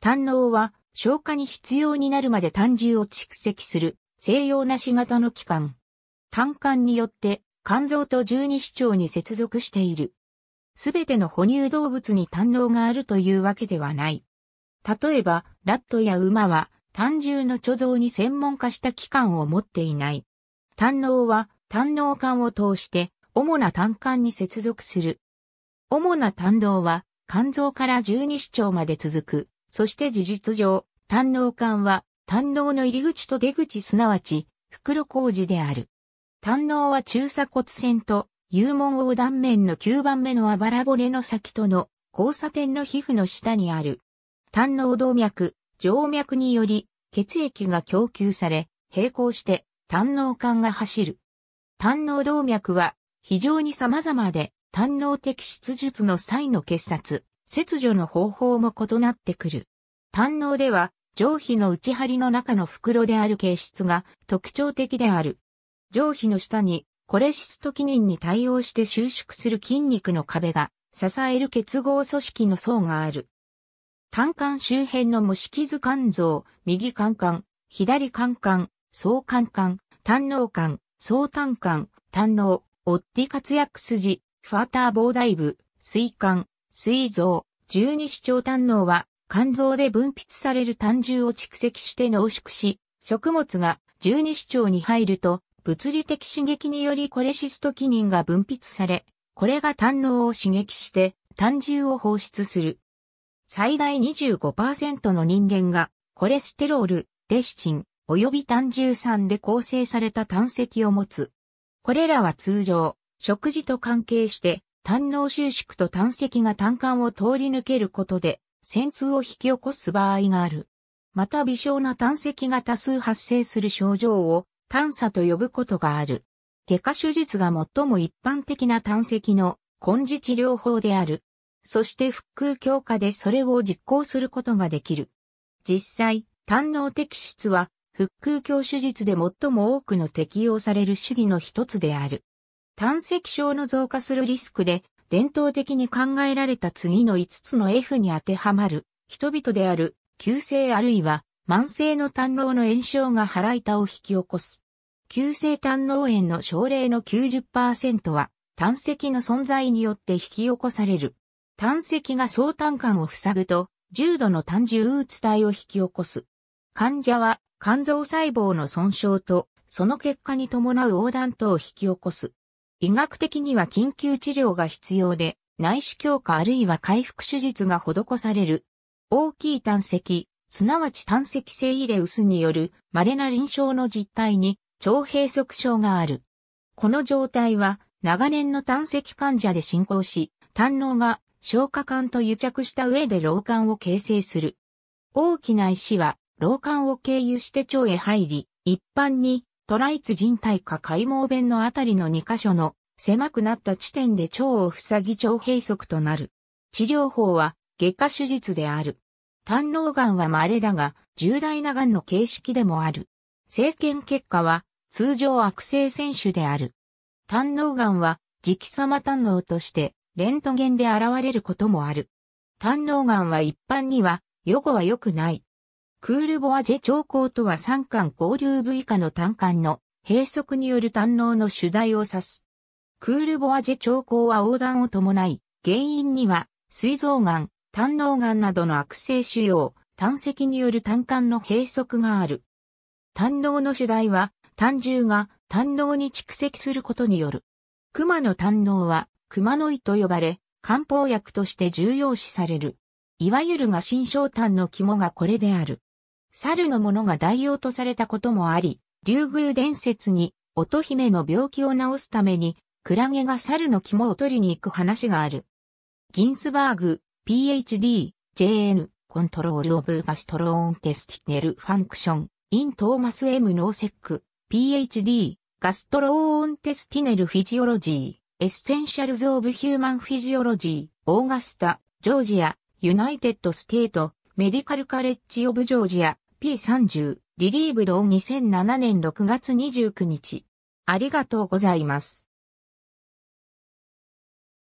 胆嚢は消化に必要になるまで胆汁を蓄積する西洋なし型の器官。胆管によって肝臓と十二指腸に接続している。すべての哺乳動物に胆嚢があるというわけではない。例えば、ラットや馬は胆汁の貯蔵に専門化した器官を持っていない。胆嚢は胆嚢管を通して主な胆管に接続する。主な胆道は肝臓から十二指腸まで続くそして事実上、胆嚢管は、胆嚢の入り口と出口すなわち、袋小路である。胆嚢は中鎖骨線と、幽門横断面の9番目のあばら骨の先との交差点の皮膚の下にある。胆嚢動脈、静脈により血液が供給され、並行して胆嚢管が走る。胆嚢動脈は非常に様々で、胆嚢摘出術の際の結殺、切除の方法も異なってくる。胆嚢では、上皮の内張りの中の袋である形質が特徴的である。上皮の下にコレシストキニンに対応して収縮する筋肉の壁が支える結合組織の層がある。胆管周辺の模式図肝臓、右肝管、左肝管、総肝管、胆脳管、総胆管、胆脳、オッティ活躍筋、ファーター膨大部、膵管、膵臓、十二指腸胆嚢は肝臓で分泌される胆汁を蓄積して濃縮し、食物が十二指腸に入ると物理的刺激によりコレシストキニンが分泌され、これが胆嚢を刺激して胆汁を放出する。最大25%の人間がコレステロール、レシチン、及び胆汁酸で構成された胆石を持つ。これらは通常、食事と関係して胆脳収縮と胆石が胆管を通り抜けることで、戦痛を引き起こす場合がある。また微小な胆石が多数発生する症状を胆差と呼ぶことがある。外科手術が最も一般的な胆石の根治治療法である。そして腹腔強化でそれを実行することができる。実際、胆脳摘出は腹腔強手術で最も多くの適用される主義の一つである。胆石症の増加するリスクで、伝統的に考えられた次の5つの F に当てはまる、人々である、急性あるいは慢性の胆脳の炎症が腹痛を引き起こす。急性胆脳炎の症例の90%は、胆石の存在によって引き起こされる。胆石が相胆管を塞ぐと、重度の胆汁うつ体を引き起こす。患者は、肝臓細胞の損傷と、その結果に伴う横断等を引き起こす。医学的には緊急治療が必要で、内視鏡化あるいは回復手術が施される。大きい胆石、すなわち胆石性イレウスによる稀な臨床の実態に腸閉塞症がある。この状態は長年の胆石患者で進行し、胆嚢が消化管と癒着した上で老管を形成する。大きな石は老管を経由して腸へ入り、一般にトライツ人体下解剖弁のあたりの2箇所の狭くなった地点で腸を塞ぎ腸閉塞となる。治療法は外科手術である。胆脳癌は稀だが、重大な癌の形式でもある。生検結果は通常悪性選手である。胆脳癌は直様胆脳としてレントゲンで現れることもある。胆脳癌は一般には予後は良くない。クールボアジェ長江とは三間交流部以下の単管の閉塞による胆能の主題を指す。クールボアジェ長江は横断を伴い、原因には、膵臓がん、胆脳がんなどの悪性腫瘍、胆石による胆管の閉塞がある。胆脳の主題は、胆汁が胆脳に蓄積することによる。熊の胆脳は、熊の胃と呼ばれ、漢方薬として重要視される。いわゆるが心症胆の肝がこれである。猿のものが代用とされたこともあり、竜宮伝説に乙姫の病気を治すために、クラゲが猿の肝を取りに行く話がある。ギンスバーグ、PhD、JN、コントロールオブガストローンテスティネルファンクション、イントーマスエム・ノーセック、PhD、ガストローンテスティネルフィジオロジー、エッセンシャルズオブヒューマンフィジオロジー、オーガスタ、ジョージア、ユナイテッドステート、メディカルカレッジオブジョージア P30 リリーブドン2007年6月29日。ありがとうございます。